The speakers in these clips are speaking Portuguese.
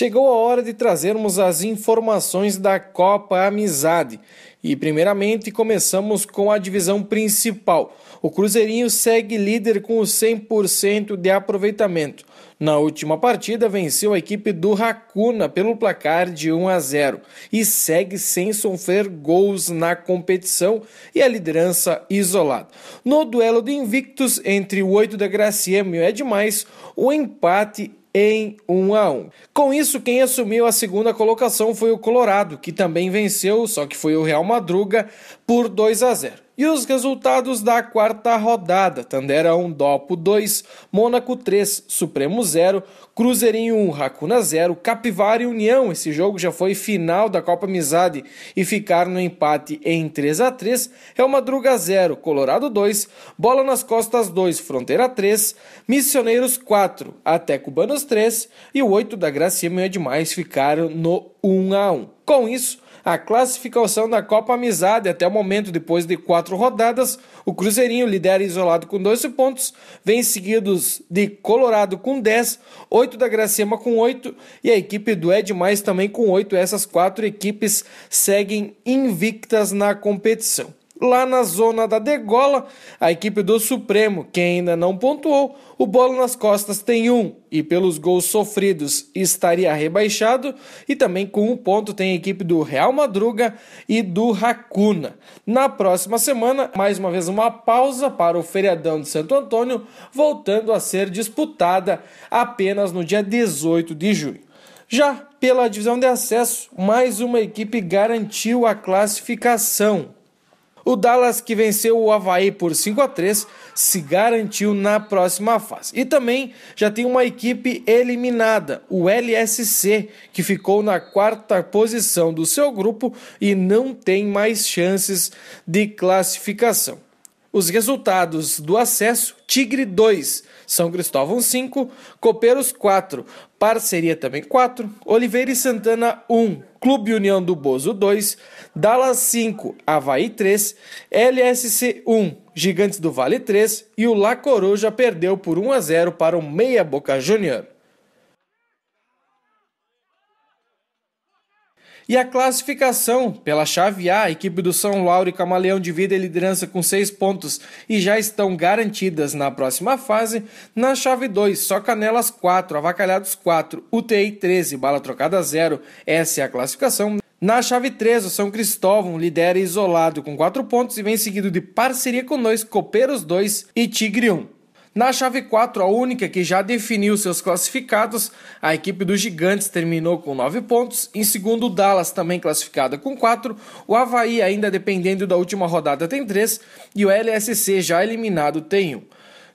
Chegou a hora de trazermos as informações da Copa Amizade. E primeiramente começamos com a divisão principal. O Cruzeirinho segue líder com 100% de aproveitamento. Na última partida venceu a equipe do Racuna pelo placar de 1 a 0 e segue sem sofrer gols na competição e a liderança isolada. No duelo de invictos entre o 8 da Graciema e o Edmais, o empate em 1 a 1. Com isso, quem assumiu a segunda colocação foi o Colorado, que também venceu, só que foi o Real Madruga por 2 a 0 e os resultados da quarta rodada: Tandera 1, Dopo 2, Mônaco 3, Supremo 0, Cruzeirinho 1, Racuna 0, Capivara e União. Esse jogo já foi final da Copa Amizade e ficaram no empate em 3 a 3 Real Madruga 0, Colorado 2, Bola nas Costas 2, Fronteira 3, Missioneiros 4, Até Cubanos 3 e o 8 da Graciema e é Demais ficaram no 1 a 1. Com isso, a classificação da Copa Amizade até o momento, depois de quatro rodadas, o Cruzeirinho lidera isolado com 12 pontos, vem seguidos de Colorado com 10, 8 da Gracema com 8 e a equipe do Edmais também com 8. Essas quatro equipes seguem invictas na competição lá na zona da degola, a equipe do Supremo, que ainda não pontuou, o bolo nas costas tem um e pelos gols sofridos estaria rebaixado e também com um ponto tem a equipe do Real Madruga e do Racuna. Na próxima semana, mais uma vez uma pausa para o feriadão de Santo Antônio, voltando a ser disputada apenas no dia 18 de junho. Já pela divisão de acesso, mais uma equipe garantiu a classificação. O Dallas, que venceu o Havaí por 5 a 3 se garantiu na próxima fase. E também já tem uma equipe eliminada, o LSC, que ficou na quarta posição do seu grupo e não tem mais chances de classificação os resultados do acesso: Tigre 2, São Cristóvão 5, Copeiros 4, Parceria também 4, Oliveira e Santana 1, Clube União do Bozo 2, Dallas 5, Havaí 3, LSC 1, Gigantes do Vale 3 e o La Coruja perdeu por 1 a 0 para o Meia Boca Júnior. E a classificação pela chave A, a equipe do São Lauro e Camaleão divide a liderança com 6 pontos e já estão garantidas na próxima fase. Na chave 2, só Canelas 4, Avacalhados 4, UTI 13, Bala Trocada 0. Essa é a classificação. Na chave 3, o São Cristóvão lidera isolado com 4 pontos e vem seguido de Parceria com 2, Copeiros 2 e Tigre 1. Na chave 4, a única que já definiu seus classificados, a equipe dos Gigantes terminou com 9 pontos. Em segundo, o Dallas, também classificada com 4. O Havaí, ainda dependendo da última rodada, tem 3. E o LSC, já eliminado, tem 1. Um.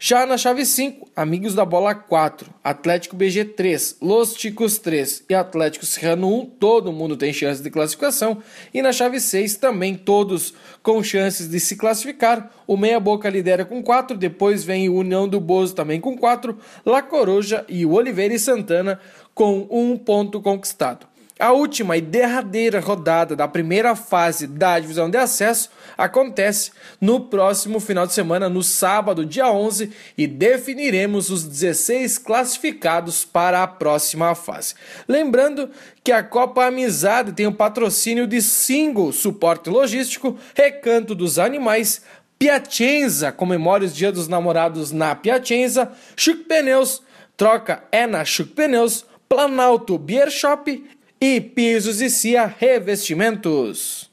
Já na chave 5, Amigos da Bola 4, Atlético BG 3, Los Ticos 3 e Atlético Serrano 1, todo mundo tem chance de classificação. E na chave 6, também todos com chances de se classificar. O Meia Boca lidera com 4, depois vem o União do Bozo também com 4, La Coruja e o Oliveira e Santana com 1 ponto conquistado. A última e derradeira rodada da primeira fase da divisão de acesso acontece no próximo final de semana, no sábado, dia 11, e definiremos os 16 classificados para a próxima fase. Lembrando que a Copa Amizade tem o patrocínio de Single Suporte Logístico, Recanto dos Animais, Piacenza, comemora os Dia dos Namorados na Piacenza, Chuc Pneus, troca é na Chuc Pneus, Planalto Beer Shop e Pisos e Cia Revestimentos.